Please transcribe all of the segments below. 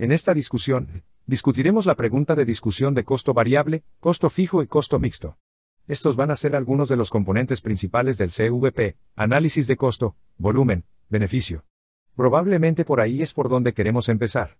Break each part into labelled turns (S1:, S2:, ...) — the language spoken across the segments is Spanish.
S1: En esta discusión, discutiremos la pregunta de discusión de costo variable, costo fijo y costo mixto. Estos van a ser algunos de los componentes principales del CVP, análisis de costo, volumen, beneficio. Probablemente por ahí es por donde queremos empezar.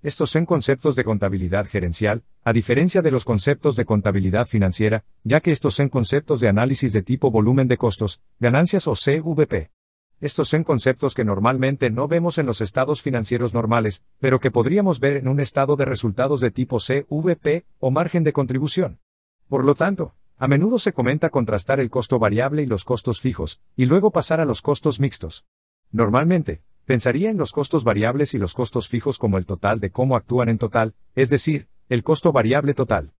S1: Estos son conceptos de contabilidad gerencial, a diferencia de los conceptos de contabilidad financiera, ya que estos son conceptos de análisis de tipo volumen de costos, ganancias o CVP. Estos son conceptos que normalmente no vemos en los estados financieros normales, pero que podríamos ver en un estado de resultados de tipo CVP o margen de contribución. Por lo tanto, a menudo se comenta contrastar el costo variable y los costos fijos, y luego pasar a los costos mixtos. Normalmente, pensaría en los costos variables y los costos fijos como el total de cómo actúan en total, es decir, el costo variable total.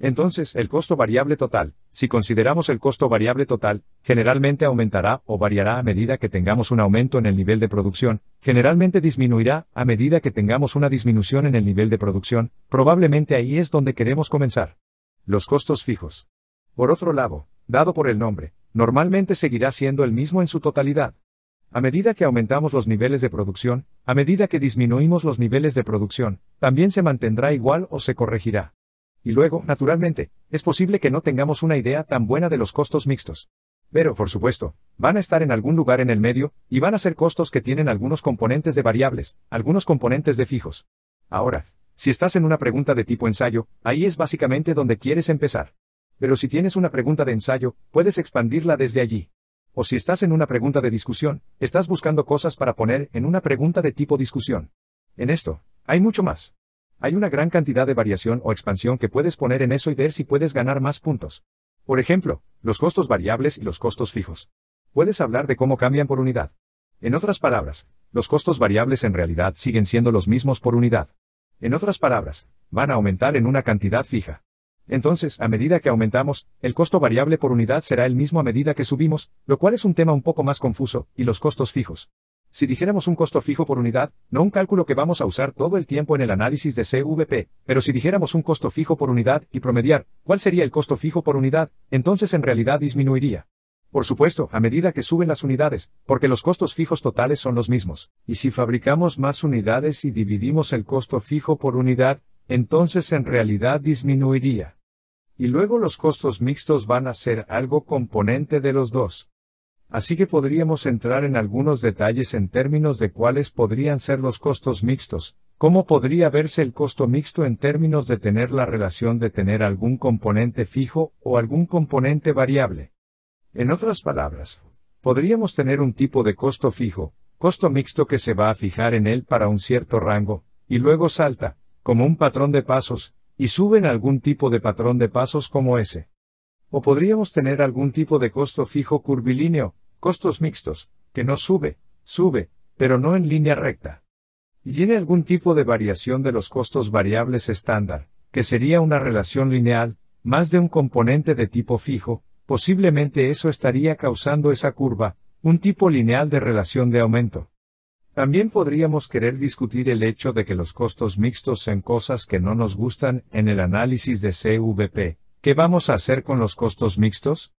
S1: Entonces, el costo variable total, si consideramos el costo variable total, generalmente aumentará o variará a medida que tengamos un aumento en el nivel de producción, generalmente disminuirá a medida que tengamos una disminución en el nivel de producción, probablemente ahí es donde queremos comenzar. Los costos fijos. Por otro lado, dado por el nombre, normalmente seguirá siendo el mismo en su totalidad. A medida que aumentamos los niveles de producción, a medida que disminuimos los niveles de producción, también se mantendrá igual o se corregirá. Y luego, naturalmente, es posible que no tengamos una idea tan buena de los costos mixtos. Pero, por supuesto, van a estar en algún lugar en el medio, y van a ser costos que tienen algunos componentes de variables, algunos componentes de fijos. Ahora, si estás en una pregunta de tipo ensayo, ahí es básicamente donde quieres empezar. Pero si tienes una pregunta de ensayo, puedes expandirla desde allí. O si estás en una pregunta de discusión, estás buscando cosas para poner en una pregunta de tipo discusión. En esto, hay mucho más. Hay una gran cantidad de variación o expansión que puedes poner en eso y ver si puedes ganar más puntos. Por ejemplo, los costos variables y los costos fijos. Puedes hablar de cómo cambian por unidad. En otras palabras, los costos variables en realidad siguen siendo los mismos por unidad. En otras palabras, van a aumentar en una cantidad fija. Entonces, a medida que aumentamos, el costo variable por unidad será el mismo a medida que subimos, lo cual es un tema un poco más confuso, y los costos fijos. Si dijéramos un costo fijo por unidad, no un cálculo que vamos a usar todo el tiempo en el análisis de CVP, pero si dijéramos un costo fijo por unidad y promediar, ¿cuál sería el costo fijo por unidad? Entonces en realidad disminuiría. Por supuesto, a medida que suben las unidades, porque los costos fijos totales son los mismos. Y si fabricamos más unidades y dividimos el costo fijo por unidad, entonces en realidad disminuiría. Y luego los costos mixtos van a ser algo componente de los dos. Así que podríamos entrar en algunos detalles en términos de cuáles podrían ser los costos mixtos, cómo podría verse el costo mixto en términos de tener la relación de tener algún componente fijo o algún componente variable. En otras palabras, podríamos tener un tipo de costo fijo, costo mixto que se va a fijar en él para un cierto rango, y luego salta, como un patrón de pasos, y sube en algún tipo de patrón de pasos como ese. O podríamos tener algún tipo de costo fijo curvilíneo, costos mixtos, que no sube, sube, pero no en línea recta. Y tiene algún tipo de variación de los costos variables estándar, que sería una relación lineal, más de un componente de tipo fijo, posiblemente eso estaría causando esa curva, un tipo lineal de relación de aumento. También podríamos querer discutir el hecho de que los costos mixtos sean cosas que no nos gustan en el análisis de CVP, ¿Qué vamos a hacer con los costos mixtos?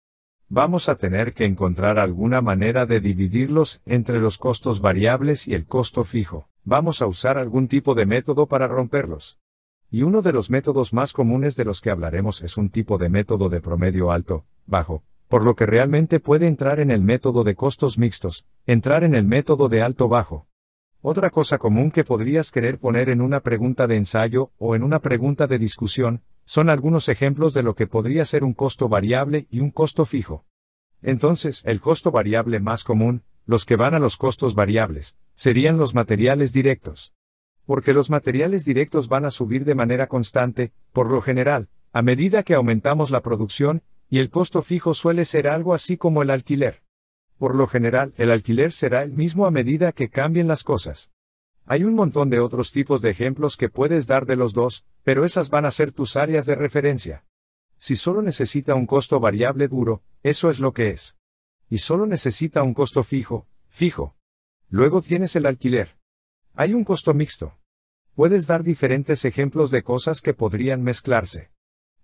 S1: Vamos a tener que encontrar alguna manera de dividirlos entre los costos variables y el costo fijo. Vamos a usar algún tipo de método para romperlos. Y uno de los métodos más comunes de los que hablaremos es un tipo de método de promedio alto, bajo, por lo que realmente puede entrar en el método de costos mixtos, entrar en el método de alto bajo. Otra cosa común que podrías querer poner en una pregunta de ensayo o en una pregunta de discusión son algunos ejemplos de lo que podría ser un costo variable y un costo fijo. Entonces, el costo variable más común, los que van a los costos variables, serían los materiales directos. Porque los materiales directos van a subir de manera constante, por lo general, a medida que aumentamos la producción, y el costo fijo suele ser algo así como el alquiler. Por lo general, el alquiler será el mismo a medida que cambien las cosas. Hay un montón de otros tipos de ejemplos que puedes dar de los dos, pero esas van a ser tus áreas de referencia. Si solo necesita un costo variable duro, eso es lo que es. Y solo necesita un costo fijo, fijo. Luego tienes el alquiler. Hay un costo mixto. Puedes dar diferentes ejemplos de cosas que podrían mezclarse.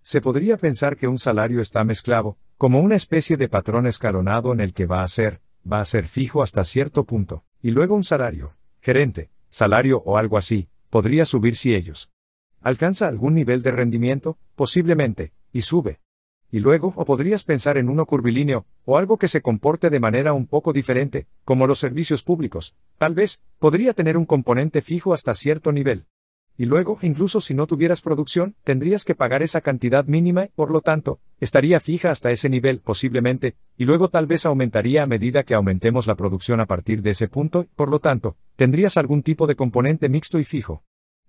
S1: Se podría pensar que un salario está mezclado, como una especie de patrón escalonado en el que va a ser, va a ser fijo hasta cierto punto, y luego un salario, gerente, salario o algo así, podría subir si ellos. Alcanza algún nivel de rendimiento, posiblemente, y sube. Y luego, o podrías pensar en uno curvilíneo, o algo que se comporte de manera un poco diferente, como los servicios públicos, tal vez, podría tener un componente fijo hasta cierto nivel y luego, incluso si no tuvieras producción, tendrías que pagar esa cantidad mínima, y por lo tanto, estaría fija hasta ese nivel, posiblemente, y luego tal vez aumentaría a medida que aumentemos la producción a partir de ese punto, y por lo tanto, tendrías algún tipo de componente mixto y fijo.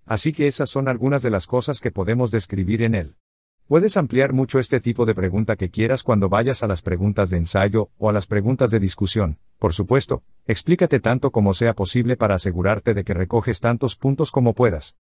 S1: Así que esas son algunas de las cosas que podemos describir en él. Puedes ampliar mucho este tipo de pregunta que quieras cuando vayas a las preguntas de ensayo o a las preguntas de discusión. Por supuesto, explícate tanto como sea posible para asegurarte de que recoges tantos puntos como puedas.